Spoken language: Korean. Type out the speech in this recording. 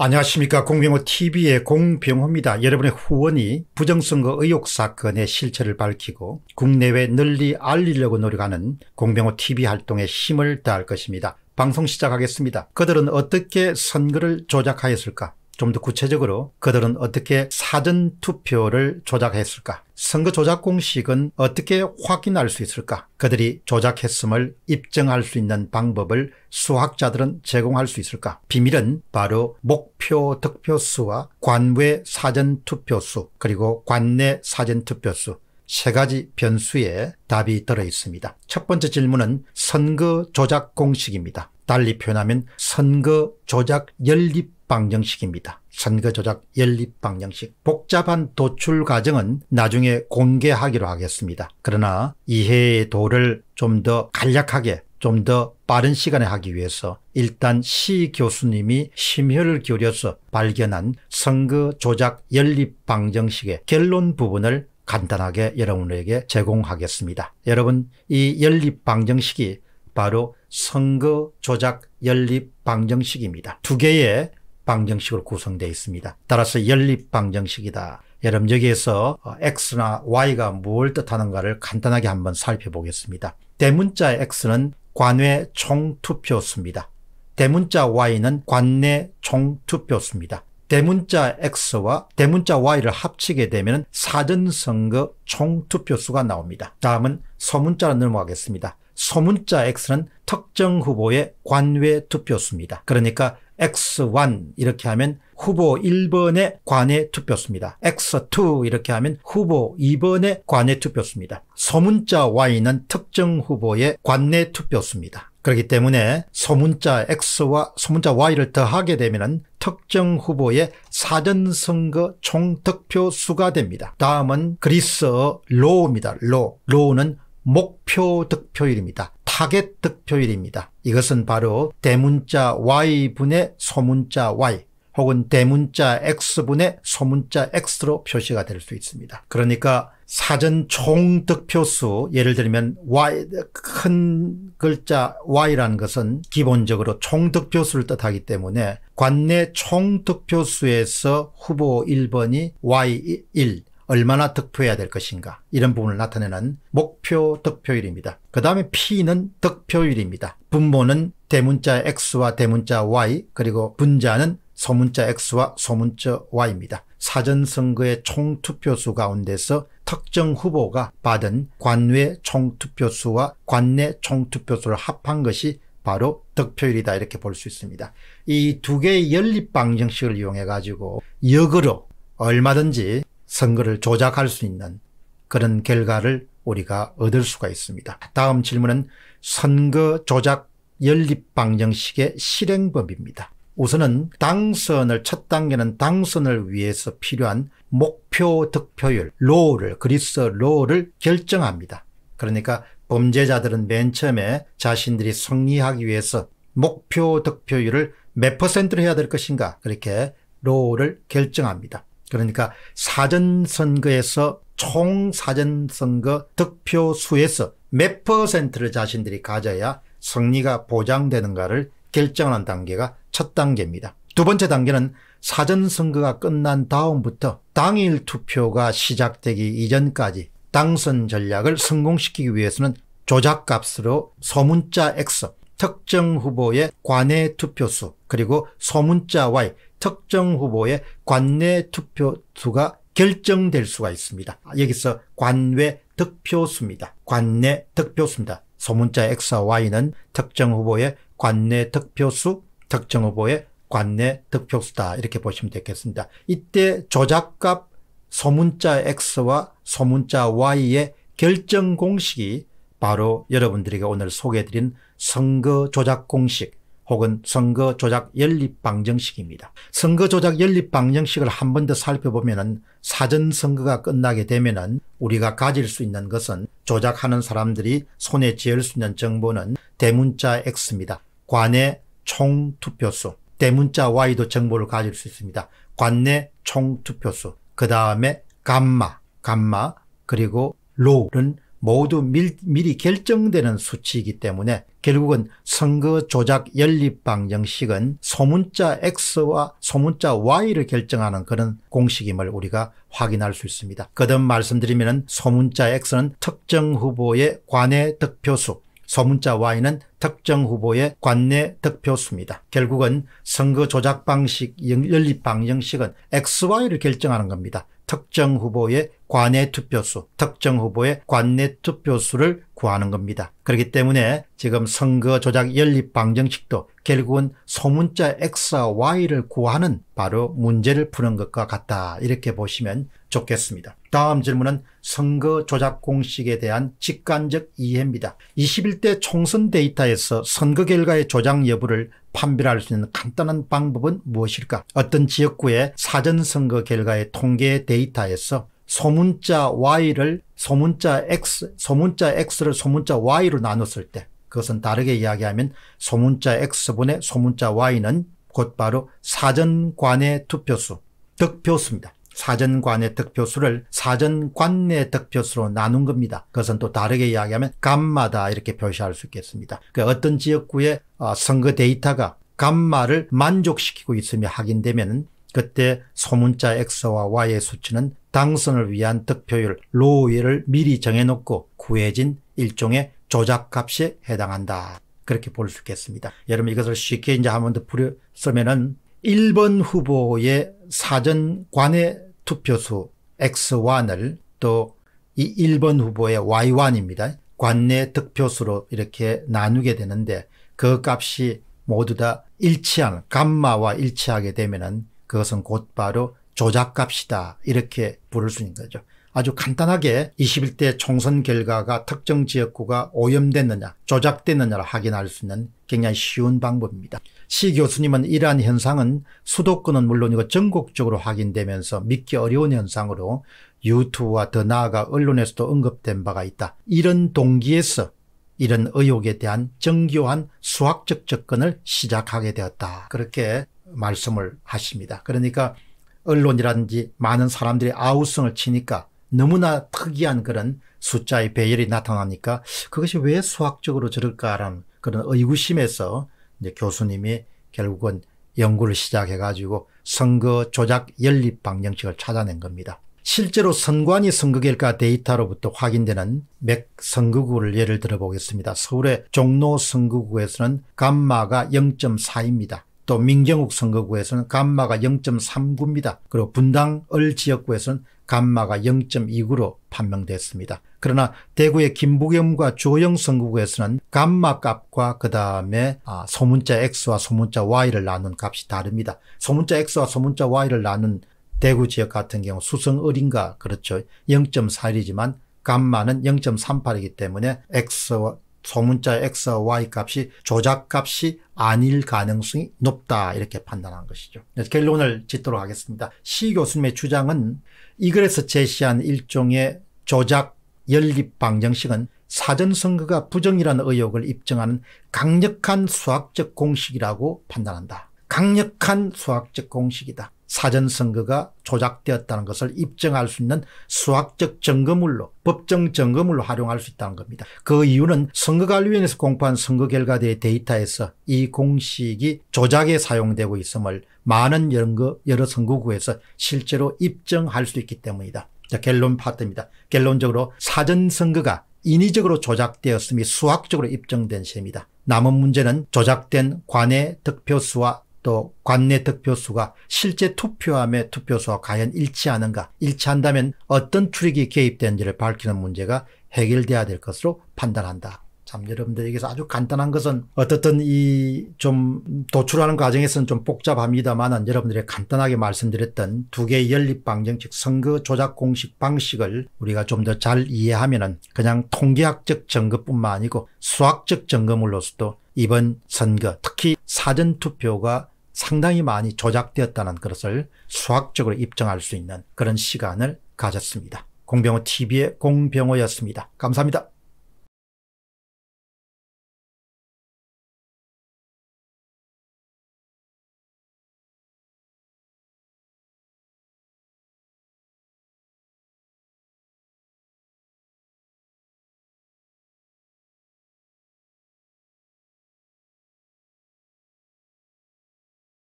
안녕하십니까 공병호TV의 공병호입니다. 여러분의 후원이 부정선거 의혹 사건의 실체를 밝히고 국내외 널리 알리려고 노력하는 공병호TV 활동에 힘을 다할 것입니다. 방송 시작하겠습니다. 그들은 어떻게 선거를 조작하였을까 좀더 구체적으로 그들은 어떻게 사전 투표를 조작했을까? 선거 조작 공식은 어떻게 확인할 수 있을까? 그들이 조작했음을 입증할 수 있는 방법을 수학자들은 제공할 수 있을까? 비밀은 바로 목표 득표수와 관외 사전 투표수 그리고 관내 사전 투표수 세 가지 변수에 답이 들어 있습니다. 첫 번째 질문은 선거 조작 공식입니다. 달리 표현하면 선거 조작 연립 방정식입니다. 선거 조작 연립 방정식. 복잡한 도출 과정은 나중에 공개하기로 하겠습니다. 그러나 이해의 도를 좀 더 간략하게 좀 더 빠른 시간에 하기 위해서 일단 시 교수님이 심혈을 기울여서 발견한 선거 조작 연립 방정식의 결론 부분을 간단하게 여러분에게 제공하겠습니다. 여러분 이 연립 방정식이 바로 선거 조작 연립 방정식입니다. 두 개의 방정식으로 구성되어 있습니다. 따라서 연립 방정식이다. 여러분 여기에서 어, x나 y가 뭘 뜻하는가를 간단하게 한번 살펴보겠습니다. 대문자 x는 관외 총투표수입니다. 대문자 y는 관내 총투표수입니다. 대문자 x와 대문자 y를 합치게 되면 사전선거 총투표수가 나옵니다. 다음은 소문자로 넘어가겠습니다. 소문자 X는 특정 후보의 관외 투표수입니다. 그러니까 X1 이렇게 하면 후보 1번의 관외 투표수입니다. X2 이렇게 하면 후보 2번의 관외 투표수입니다. 소문자 Y는 특정 후보의 관내 투표수입니다. 그렇기 때문에 소문자 X와 소문자 Y를 더하게 되면 특정 후보의 사전선거 총득표 수가 됩니다. 다음은 그리스어 로우입니다. 로. 로우는 목표 득표율입니다. 타겟 득표율입니다. 이것은 바로 대문자 Y분의 소문자 Y 혹은 대문자 X분의 소문자 X로 표시가 될 수 있습니다. 그러니까 사전 총 득표수 예를 들면 Y 큰 글자 Y라는 것은 기본적으로 총 득표수를 뜻하기 때문에 관내 총 득표수에서 후보 1번이 Y1 얼마나 득표해야 될 것인가 이런 부분을 나타내는 목표 득표율입니다. 그 다음에 P는 득표율입니다. 분모는 대문자 X와 대문자 Y 그리고 분자는 소문자 X와 소문자 Y입니다. 사전선거의 총투표수 가운데서 특정 후보가 받은 관외 총투표수와 관내 총투표수를 합한 것이 바로 득표율이다 이렇게 볼 수 있습니다. 이 두 개의 연립 방정식을 이용해 가지고 역으로 얼마든지 선거를 조작할 수 있는 그런 결과를 우리가 얻을 수가 있습니다. 다음 질문은 선거 조작 연립 방정식의 실행법입니다. 우선은 당선을 첫 단계는 당선을 위해서 필요한 목표 득표율 로우를 그리스 로우를 결정합니다. 그러니까 범죄자들은 맨 처음에 자신들이 승리하기 위해서 목표 득표율을 몇 퍼센트로 해야 될 것인가 그렇게 로우를 결정합니다. 그러니까 사전선거에서 총 사전선거 득표 수에서 몇 퍼센트를 자신들이 가져야 승리가 보장되는가를 결정하는 단계가 첫 단계입니다. 두 번째 단계는 사전선거가 끝난 다음부터 당일 투표가 시작되기 이전까지 당선 전략을 성공시키기 위해서는 조작값으로 소문자 X, 특정 후보의 관외 투표수 그리고 소문자 Y, 특정 후보의 관내 투표수가 결정될 수가 있습니다. 여기서 관외 득표수입니다. 관내 득표수입니다. 소문자 X와 Y는 특정 후보의 관내 득표수, 특정 후보의 관내 득표수다 이렇게 보시면 되겠습니다. 이때 조작값 소문자 X와 소문자 Y의 결정 공식이 바로 여러분들에게 오늘 소개해드린 선거 조작 공식 혹은 선거 조작 연립 방정식입니다. 선거 조작 연립 방정식을 한 번 더살펴보면 사전 선거가 끝나게 되면 우리가 가질 수 있는 것은 조작하는 사람들이 손에 쥐을 수 있는 정보는 대문자 X입니다. 관내 총 투표수. 대문자 Y도 정보를 가질 수 있습니다. 관내 총 투표수. 그 다음에 감마, 감마, 그리고 로는 모두 밀, 미리 결정되는 수치이기 때문에 결국은 선거 조작 연립 방정식은 소문자 X와 소문자 Y를 결정하는 그런 공식임을 우리가 확인할 수 있습니다. 거듭 말씀드리면 소문자 X는 특정 후보의 관외 득표수 소문자 Y는 특정 후보의 관내 득표수입니다. 결국은 선거 조작 방식, 연립 방정식은 XY를 결정하는 겁니다. 특정 후보의 관내 투표수, 특정 후보의 관내 투표수를 구하는 겁니다. 그렇기 때문에 지금 선거 조작 연립 방정식도 결국은 소문자 X와 Y를 구하는 바로 문제를 푸는 것과 같다. 이렇게 보시면 좋겠습니다. 다음 질문은 선거 조작 공식에 대한 직관적 이해입니다. 21대 총선 데이터에서 선거 결과의 조작 여부를 판별할 수 있는 간단한 방법은 무엇일까? 어떤 지역구의 사전선거 결과의 통계 데이터에서 소문자 Y를 소문자 X, 소문자 X를 소문자 Y로 나눴을 때 그것은 다르게 이야기하면 소문자 X분의 소문자 Y는 곧바로 사전관의 투표수, 득표수입니다. 사전관의 득표수를 사전관내 득표수로 나눈 겁니다. 그것은 또 다르게 이야기하면 간마다 이렇게 표시할 수 있겠습니다. 그 어떤 지역구의 어, 선거 데이터가 간마를 만족시키고 있음이 확인되면 그때 소문자 X와 Y의 수치는 당선을 위한 득표율 로우를 미리 정해놓고 구해진 일종의 조작값에 해당한다. 그렇게 볼 수 있겠습니다. 여러분 이것을 쉽게 이제 한번더 부려 쓰면은 1번 후보의 사전관의 투표수 X1을 또 이 1번 후보의 Y1입니다. 관내 득표수로 이렇게 나누게 되는데 그 값이 모두 다 일치하는 감마와 일치하게 되면은 그것은 곧바로 조작값이다 이렇게 부를 수 있는 거죠. 아주 간단하게 21대 총선 결과가 특정 지역구가 오염됐느냐 조작됐느냐를 확인할 수 있는 굉장히 쉬운 방법입니다. 시 교수님은 이러한 현상은 수도권은 물론이고 전국적으로 확인되면서 믿기 어려운 현상으로 유튜브와 더 나아가 언론에서도 언급된 바가 있다. 이런 동기에서 이런 의혹에 대한 정교한 수학적 접근을 시작하게 되었다. 그렇게 말씀을 하십니다. 그러니까 언론이라든지 많은 사람들이 아우성을 치니까 너무나 특이한 그런 숫자의 배열이 나타나니까 그것이 왜 수학적으로 저럴까라는 그런 의구심에서 이제 교수님이 결국은 연구를 시작해가지고 선거 조작 연립 방정식을 찾아낸 겁니다. 실제로 선관위 선거 결과 데이터로부터 확인되는 맥 선거구를 예를 들어 보겠습니다. 서울의 종로 선거구에서는 감마가 0.4입니다. 또 민경욱 선거구에서는 감마가 0.39입니다. 그리고 분당 을 지역구에서는 감마가 0.29로 판명됐습니다. 그러나 대구의 김부겸과 조영 선거구에서는 감마 값과 그 다음에 아, 소문자 X와 소문자 Y를 나눈 값이 다릅니다. 소문자 X와 소문자 Y를 나눈 대구 지역 같은 경우 수성 을인가 그렇죠. 0.41이지만 감마는 0.38이기 때문에 X와 소문자 x와 y 값이 조작값이 아닐 가능성이 높다 이렇게 판단한 것이죠. 네, 결론을 짓도록 하겠습니다. 시 교수님의 주장은 이 글에서 제시한 일종의 조작 연립 방정식은 사전 선거가 부정이라는 의혹을 입증하는 강력한 수학적 공식이라고 판단한다. 강력한 수학적 공식이다. 사전선거가 조작되었다는 것을 입증할 수 있는 수학적 증거물로 법정 증거물로 활용할 수 있다는 겁니다. 그 이유는 선거관리위원회에서 공포한 선거결과대의 데이터에서 이 공식이 조작에 사용되고 있음을 많은 여러, 여러 선거구에서 실제로 입증할 수 있기 때문이다. 자, 결론 파트입니다. 결론적으로 사전선거가 인위적으로 조작되었음이 수학적으로 입증된 셈이다. 남은 문제는 조작된 관의 득표수와 또 관내 득표수가 실제 투표함의 투표수와 과연 일치하는가 일치한다면 어떤 출입이 개입된지를 밝히는 문제가 해결돼야 될 것으로 판단한다. 참 여러분들에게서 아주 간단한 것은 어떻든 이 좀 도출하는 과정에서는 좀 복잡합니다만은 여러분들이 간단하게 말씀드렸던 두 개의 연립방정 즉 선거 조작 공식 방식을 우리가 좀 더 잘 이해하면은 그냥 통계학적 점검뿐만 아니고 수학적 점검으로서도 이번 선거 특히 사전투표가 상당히 많이 조작되었다는 것을 수학적으로 입증할 수 있는 그런 시간을 가졌습니다. 공병호 TV의 공병호였습니다. 감사합니다.